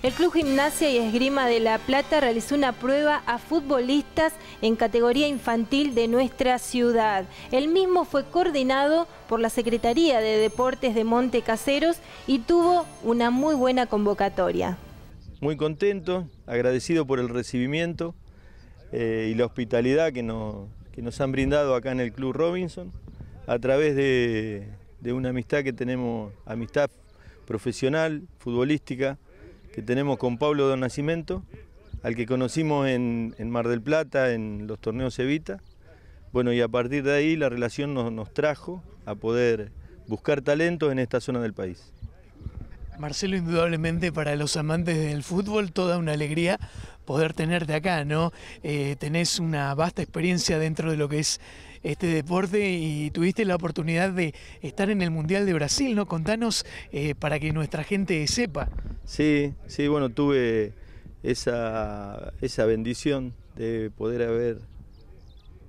El Club Gimnasia y Esgrima de La Plata realizó una prueba a futbolistas en categoría infantil de nuestra ciudad. El mismo fue coordinado por la Secretaría de Deportes de Monte Caseros y tuvo una muy buena convocatoria. Muy contento, agradecido por el recibimiento eh, y la hospitalidad que nos, han brindado acá en el Club Robinson a través de una amistad que tenemos, amistad profesional, futbolística, que tenemos con Pablo Don Nacimiento, al que conocimos en, Mar del Plata, en los torneos Evita. Bueno, y a partir de ahí la relación nos, trajo a poder buscar talentos en esta zona del país. Marcelo, indudablemente para los amantes del fútbol, toda una alegría poder tenerte acá, ¿no? Eh, tenés una vasta experiencia dentro de lo que es este deporte y tuviste la oportunidad de estar en el Mundial de Brasil, ¿no? Contanos eh, para que nuestra gente sepa. Sí, sí, bueno, tuve esa, esa bendición de poder haber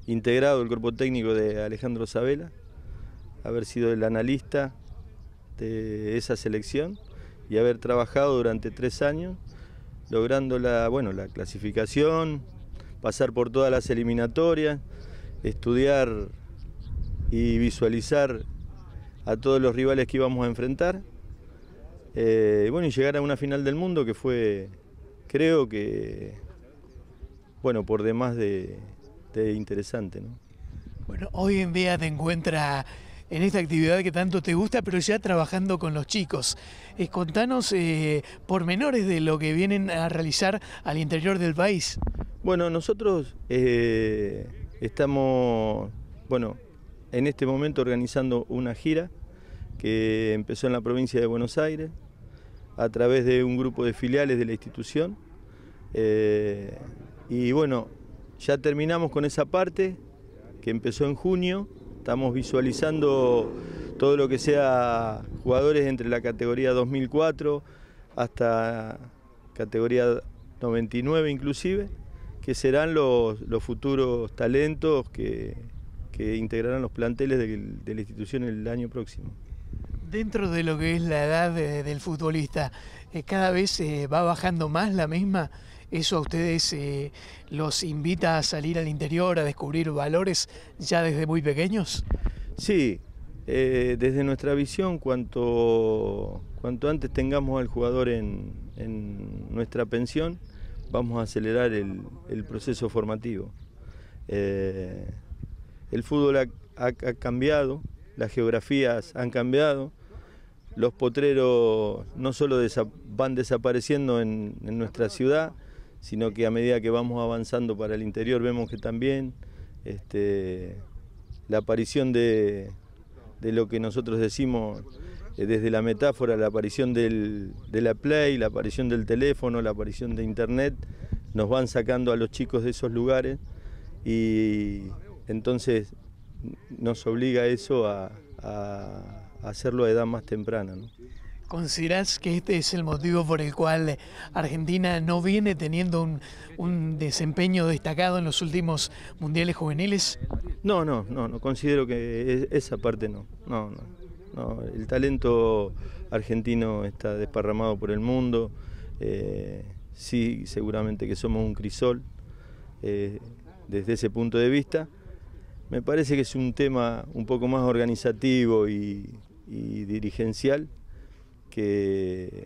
integrado el cuerpo técnico de Alejandro Sabela, haber sido el analista de esa selección y haber trabajado durante tres años logrando la, bueno, la clasificación, pasar por todas las eliminatorias, estudiar y visualizar a todos los rivales que íbamos a enfrentar. Eh, bueno, y llegar a una final del mundo que fue, creo que, bueno, por demás de, interesante. Bueno, hoy en día te encuentra en esta actividad que tanto te gusta, pero ya trabajando con los chicos. Eh, contanos eh, pormenores de lo que vienen a realizar al interior del país. Bueno, nosotros Estamos, bueno, en este momento organizando una gira que empezó en la provincia de Buenos Aires a través de un grupo de filiales de la institución. Eh, y bueno, ya terminamos con esa parte que empezó en junio. Estamos visualizando todo lo que sea jugadores entre la categoría 2004 hasta categoría 99 inclusive que serán los, futuros talentos que, integrarán los planteles de, la institución el año próximo. Dentro de lo que es la edad del futbolista, eh, ¿cada vez eh, va bajando más la misma? ¿Eso a ustedes eh, los invita a salir al interior, a descubrir valores ya desde muy pequeños? Sí, desde nuestra visión, cuanto, cuanto antes tengamos al jugador en nuestra pensión, vamos a acelerar el, proceso formativo. Eh, el fútbol ha, cambiado, las geografías han cambiado, los potreros no solo van desapareciendo en, nuestra ciudad, sino que a medida que vamos avanzando para el interior vemos que también este, la aparición de, de lo que nosotros decimos eh, desde la metáfora, la aparición de la Play, la aparición del teléfono, la aparición de Internet, nos van sacando a los chicos de esos lugares y entonces nos obliga eso a, a, a hacerlo a edad más temprana. ¿no? ¿Considerás que este es el motivo por el cual Argentina no viene teniendo un, desempeño destacado en los últimos mundiales juveniles? No, no, no, no considero que esa parte no. no, no el talento argentino está desparramado por el mundo. Eh, sí, seguramente que somos un crisol eh, desde ese punto de vista. Me parece que es un tema un poco más organizativo y, dirigencial que,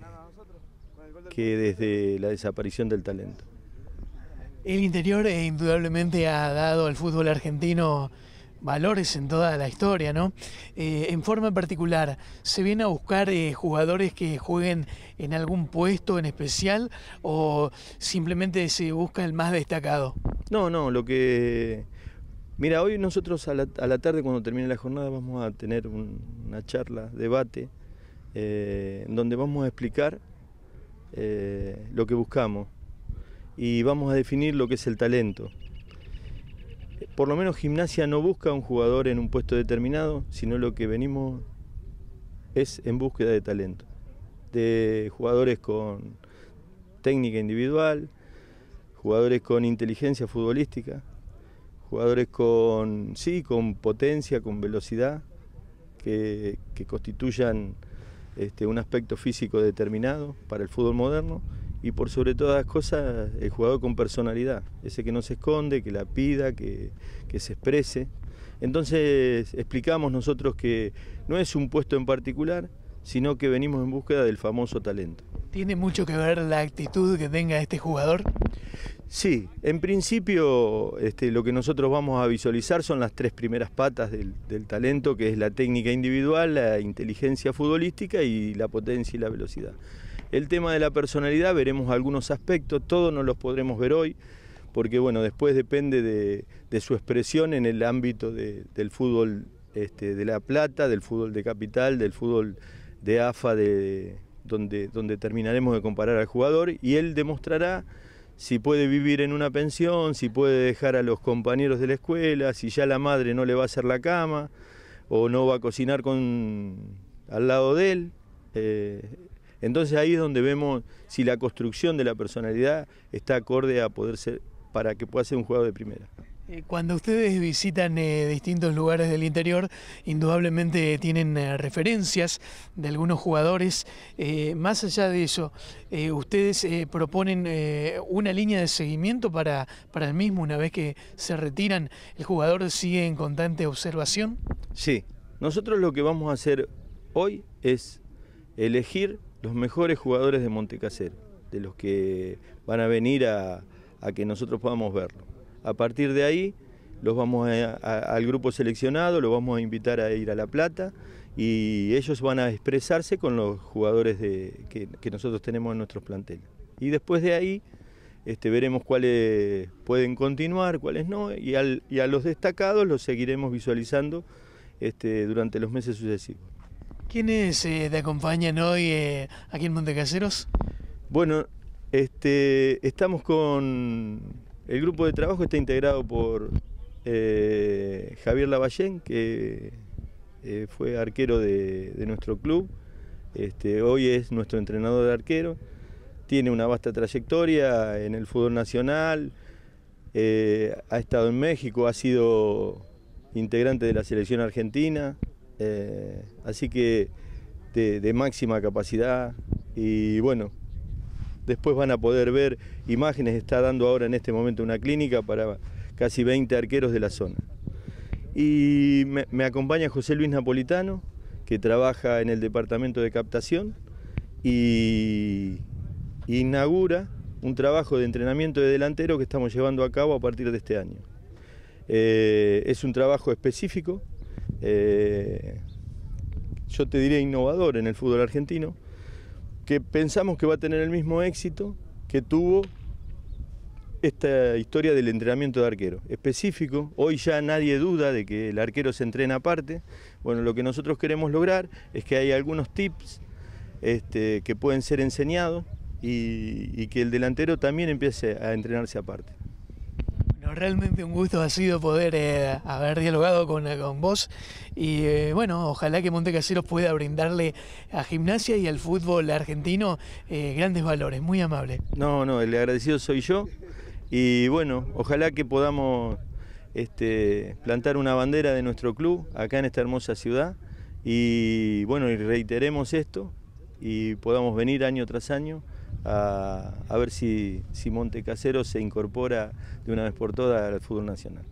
que desde la desaparición del talento. El interior eh, indudablemente ha dado al fútbol argentino valores en toda la historia, ¿no? Eh, en forma particular, ¿se viene a buscar eh, jugadores que jueguen en algún puesto en especial o simplemente se busca el más destacado? No, no, lo que... Mira, hoy nosotros a la, tarde cuando termine la jornada vamos a tener una charla, debate, eh, donde vamos a explicar lo que buscamos y vamos a definir lo que es el talento por lo menos gimnasia no busca a un jugador en un puesto determinado, sino lo que venimos es en búsqueda de talento, de jugadores con técnica individual, jugadores con inteligencia futbolística, jugadores con, sí, con potencia, con velocidad, que, constituyan este, un aspecto físico determinado para el fútbol moderno y por sobre todas las cosas el jugador con personalidad, ese que no se esconde, que la pida, que, se exprese. Entonces explicamos nosotros que no es un puesto en particular, sino que venimos en búsqueda del famoso talento. ¿Tiene mucho que ver la actitud que tenga este jugador? Sí, en principio este, lo que nosotros vamos a visualizar son las tres primeras patas del, talento, que es la técnica individual, la inteligencia futbolística y la potencia y la velocidad. El tema de la personalidad, veremos algunos aspectos, todos no los podremos ver hoy, porque bueno, después depende de, su expresión en el ámbito del fútbol este, de La Plata, del fútbol de Capital, del fútbol de AFA, de, donde, donde terminaremos de comparar al jugador, y él demostrará si puede vivir en una pensión, si puede dejar a los compañeros de la escuela, si ya la madre no le va a hacer la cama o no va a cocinar con, al lado de él. Eh, entonces ahí es donde vemos si la construcción de la personalidad está acorde a poder ser, para que pueda ser un jugador de primera. Eh, cuando ustedes visitan eh, distintos lugares del interior, indudablemente tienen eh, referencias de algunos jugadores. más allá de eso, ¿ustedes proponen una línea de seguimiento para, para el mismo una vez que se retiran? ¿El jugador sigue en constante observación? Sí, nosotros lo que vamos a hacer hoy es elegir los mejores jugadores de Montecasero, de los que van a venir a, que nosotros podamos verlo. A partir de ahí, los vamos al grupo seleccionado, los vamos a invitar a ir a La Plata y ellos van a expresarse con los jugadores que, nosotros tenemos en nuestros planteles. Y después de ahí este, veremos cuáles pueden continuar, cuáles no, y, a los destacados los seguiremos visualizando este, durante los meses sucesivos. ¿Quiénes eh, te acompañan hoy eh, aquí en Montecaseros? Bueno, este, estamos con... El grupo de trabajo está integrado por eh, Javier Lavallén, que fue arquero de, nuestro club. Este, hoy es nuestro entrenador de arquero. Tiene una vasta trayectoria en el fútbol nacional. ha estado en México, ha sido integrante de la selección argentina, eh, así que de, máxima capacidad y bueno, después van a poder ver imágenes, está dando ahora en este momento una clínica para casi 20 arqueros de la zona. Y me, acompaña José Luis Napolitano, que trabaja en el departamento de captación y inaugura un trabajo de entrenamiento de delantero que estamos llevando a cabo a partir de este año. Eh, es un trabajo específico eh, yo te diría innovador en el fútbol argentino, que pensamos que va a tener el mismo éxito que tuvo esta historia del entrenamiento de arquero específico. Hoy ya nadie duda de que el arquero se entrena aparte. Bueno, lo que nosotros queremos lograr es que hay algunos tips este, que pueden ser enseñados y que el delantero también empiece a entrenarse aparte realmente un gusto ha sido poder eh, haber dialogado con, eh, con vos y eh, bueno, ojalá que Montecaseros pueda brindarle a gimnasia y al fútbol argentino grandes valores, muy amable. No, no, el agradecido soy yo y bueno, ojalá que podamos este, plantar una bandera de nuestro club acá en esta hermosa ciudad y bueno, y reiteremos esto y podamos venir año tras año a, ver si, si Monte Casero se incorpora de una vez por todas al fútbol nacional.